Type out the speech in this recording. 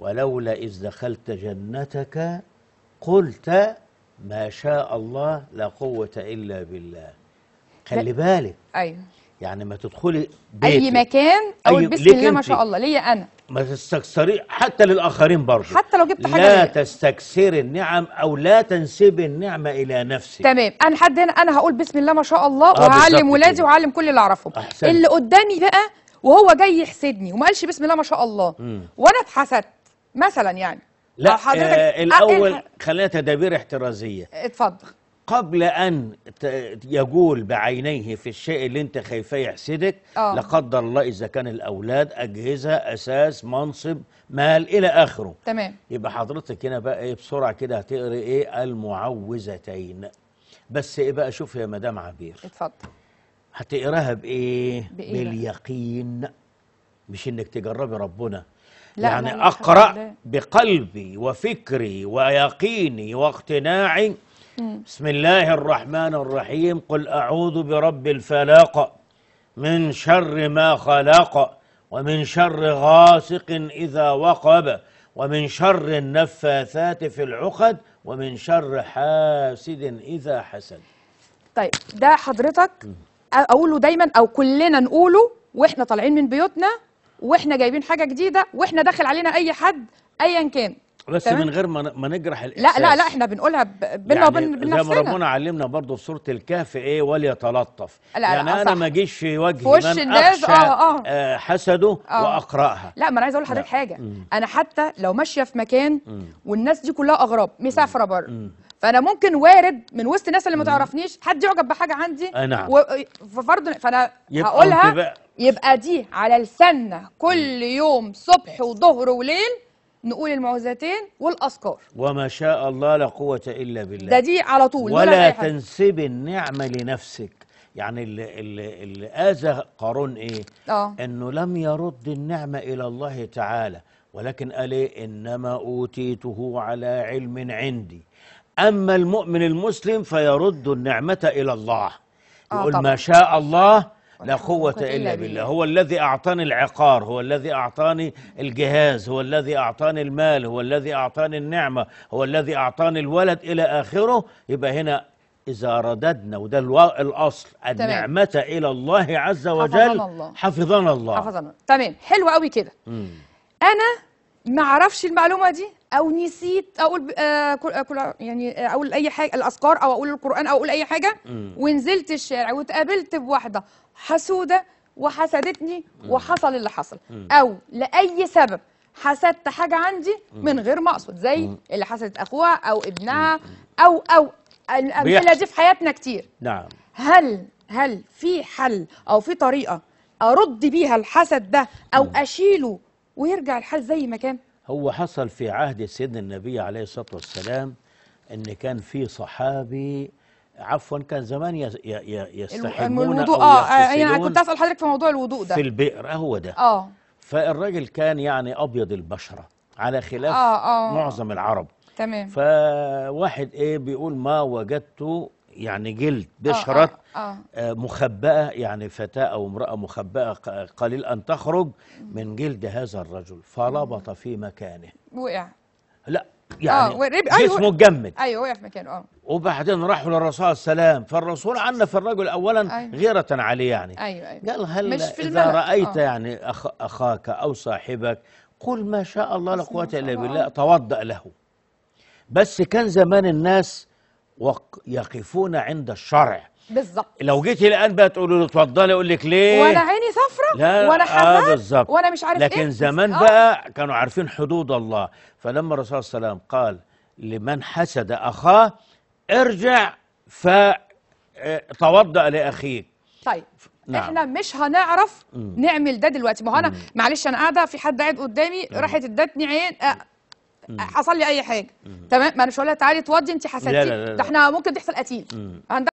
ولولا إذ دخلت جنتك قلت ما شاء الله لا قوة إلا بالله خلي بالك أيوه يعني ما تدخلي بيتك أي مكان أو أي أيوه، بسم الله ما شاء الله ليا أنا ما تستكثري حتى للآخرين برضه حتى لو جبت حاجة لا تستكثري النعم أو لا تنسبي النعمة إلى نفسك تمام أنا حد هنا أنا هقول بسم الله ما شاء الله آه وهعلم ولادي وهعلم كل اللي أعرفهم اللي قدامي بقى وهو جاي يحسدني وما قالش بسم الله ما شاء الله م. وأنا اتحسدت مثلا يعني لا حضرتك آه, آه، الاول آه خلينا تدابير احترازيه اتفضل قبل ان يقول بعينيه في الشيء اللي انت خايفاه يحسدك آه. لا قدر الله اذا كان الاولاد اجهزه اساس منصب مال الى اخره تمام يبقى حضرتك هنا بقى ايه بسرعه كده هتقري ايه المعوذتين بس ايه بقى شوف يا مدام عبير اتفضل هتقراها بايه, بإيه باليقين مش انك تجربي ربنا لا يعني أقرأ بقلبي وفكري ويقيني واقتناعي بسم الله الرحمن الرحيم قل أعوذ برب الفلاق من شر ما خلق ومن شر غاسق إذا وقب ومن شر النفاثات في العقد ومن شر حاسد إذا حسد طيب ده حضرتك أقوله دايما أو كلنا نقوله وإحنا طالعين من بيوتنا واحنا جايبين حاجه جديده واحنا داخل علينا اي حد ايا كان بس من غير ما ما نجرح الاحساس لا لا لا احنا بنقولها بينا يعني وبين يعني بنفسنا زي ما ربنا علمنا برضه في سوره الكهف ايه وليتلطف لا يعني لا انا ما اجيش في وجه في وش الناس آه،, آه آه. حسده آه. واقراها لا ما انا عايز اقول لحضرتك حاجه مم. انا حتى لو ماشيه في مكان مم. والناس دي كلها اغراب مسافره بره فانا ممكن وارد من وسط الناس اللي ما تعرفنيش حد يعجب بحاجه عندي آه نعم ففرض فانا يبقى هقولها يبقى دي على لساننا كل يوم صبح وظهر وليل نقول المعوذتين والاذكار وما شاء الله لا قوه الا بالله ده دي على طول ولا تنسب النعمه لنفسك يعني اللي, اللي, اللي اذى قارون ايه آه. انه لم يرد النعمه الى الله تعالى ولكن قال ايه انما اوتيته على علم عندي أما المؤمن المسلم فيرد النعمة إلى الله آه، يقول آه ما شاء الله لا قوة إلا بالله هو الذي أعطاني العقار هو الذي أعطاني الجهاز هو الذي أعطاني المال هو الذي أعطاني النعمة هو الذي أعطاني الولد إلى آخره يبقى هنا إذا رددنا وده الأصل النعمة تمام. إلى الله عز وجل حفظنا الله حفظنا الله حفظنا تمام حلو قوي كده أنا ما أعرفش المعلومة دي او نسيت اقول آه, آه، يعني اقول اي حاجه الاذكار او اقول القران او اقول اي حاجه ونزلت الشارع واتقابلت بواحده حسوده وحسدتني وحصل اللي حصل او لاي سبب حسدت حاجه عندي من غير ما اقصد زي اللي حسدت اخوها او ابنها او او الامثله دي في حياتنا كتير نعم هل هل في حل او في طريقه ارد بيها الحسد ده او اشيله ويرجع الحال زي ما كان هو حصل في عهد سيدنا النبي عليه الصلاة والسلام أن كان في صحابي عفوا كان زمان يستحمون الوضوء آه،, اه يعني انا كنت اسال حضرتك في موضوع الوضوء ده في البئر آه، هو ده اه فالراجل كان يعني ابيض البشره على خلاف آه آه معظم العرب تمام فواحد ايه بيقول ما وجدت يعني جلد آه، بشرط آه،, آه. آه مخبأة يعني فتاة أو امرأة مخبأة قليل أن تخرج من جلد هذا الرجل فلبط في مكانه وقع لا يعني آه أيوه. جسمه اتجمد ايوه وقع في مكانه اه وبعدين راحوا للرسول عليه السلام فالرسول عنا في الرجل اولا أيوة. غيره عليه يعني ايوه ايوه قال هل مش في اذا رايت أوه يعني أخ اخاك او صاحبك قل ما شاء الله لا قوه الا بالله توضا له بس كان زمان الناس يقفون عند الشرع بالظبط لو جيتي الان بقى تقولي له اتفضلي اقول لك ليه ولا عيني صفرة ولا حمام آه بالظبط ولا مش عارف لكن إيه؟ زمان آه. بقى كانوا عارفين حدود الله فلما الرسول صلى الله عليه وسلم قال لمن حسد اخاه ارجع فتوضأ آه، لاخيك طيب نعم. احنا مش هنعرف نعمل ده دلوقتي ما هو انا معلش انا قاعده في حد قاعد قدامي راحت ادتني عين أ... آه، حصل لي اي حاجه تمام ما انا مش هقول لها تعالي اتوضي انت حسدتي ده احنا ممكن تحصل قتيل